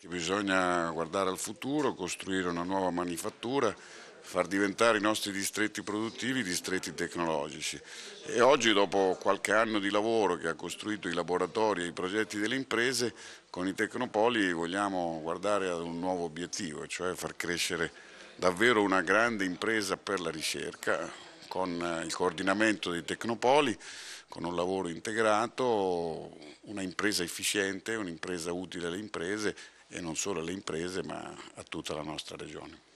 che bisogna guardare al futuro, costruire una nuova manifattura, far diventare i nostri distretti produttivi distretti tecnologici. E oggi, dopo qualche anno di lavoro che ha costruito i laboratori e i progetti delle imprese, con i Tecnopoli vogliamo guardare ad un nuovo obiettivo, cioè far crescere davvero una grande impresa per la ricerca, con eh, il coordinamento dei Tecnopoli, con un lavoro integrato, una impresa efficiente, un'impresa utile alle imprese e non solo alle imprese ma a tutta la nostra regione.